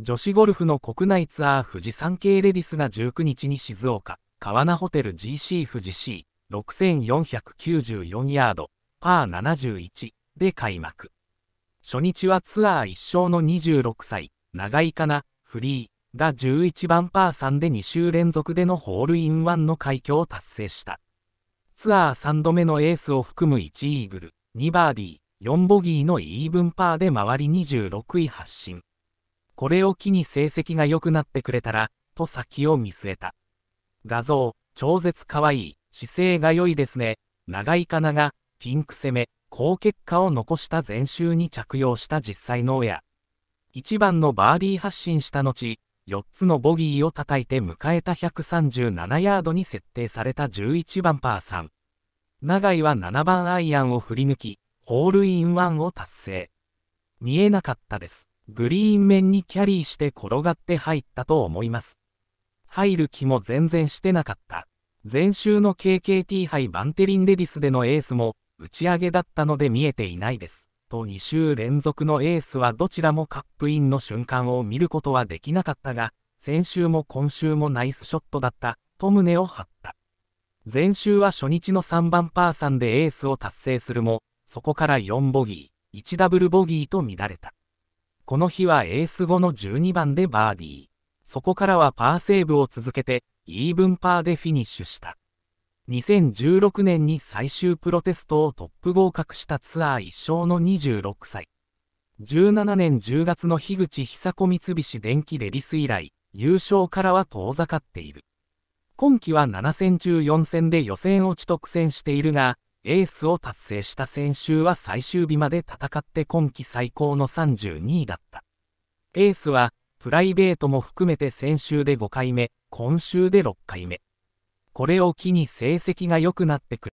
女子ゴルフの国内ツアー富士山系レディスが19日に静岡、川名ホテル GC 富士 C、6494ヤード、パー71で開幕。初日はツアー1勝の26歳、長井かな、フリーが11番パー3で2週連続でのホールインワンの快挙を達成した。ツアー3度目のエースを含む1イーグル、2バーディー、4ボギーのイーブンパーで回り26位発進。これを機に成績が良くなってくれたら、と先を見据えた。画像、超絶可愛い、姿勢が良いですね。長いかなが、ピンク攻め、好結果を残した前週に着用した実際の親。1番のバーディー発進した後、4つのボギーを叩いて迎えた137ヤードに設定された11番パー3。長井は7番アイアンを振り抜き、ホールインワンを達成。見えなかったです。グリーン面にキャリーして転がって入ったと思います。入る気も全然してなかった。前週の KKT 杯バンテリンレディスでのエースも打ち上げだったので見えていないです。と2週連続のエースはどちらもカップインの瞬間を見ることはできなかったが、先週も今週もナイスショットだった、と胸を張った。前週は初日の3番パー3でエースを達成するも、そこから4ボギー、1ダブルボギーと乱れた。この日はエース後の12番でバーディー。そこからはパーセーブを続けて、イーブンパーでフィニッシュした。2016年に最終プロテストをトップ合格したツアー1勝の26歳。17年10月の樋口久子三菱電機レディス以来、優勝からは遠ざかっている。今季は7戦中4戦で予選落ちと苦戦しているが、エースを達成した先週は最終日まで戦って今季最高の32位だった。エースは、プライベートも含めて先週で5回目、今週で6回目。これを機に成績が良くなってくる。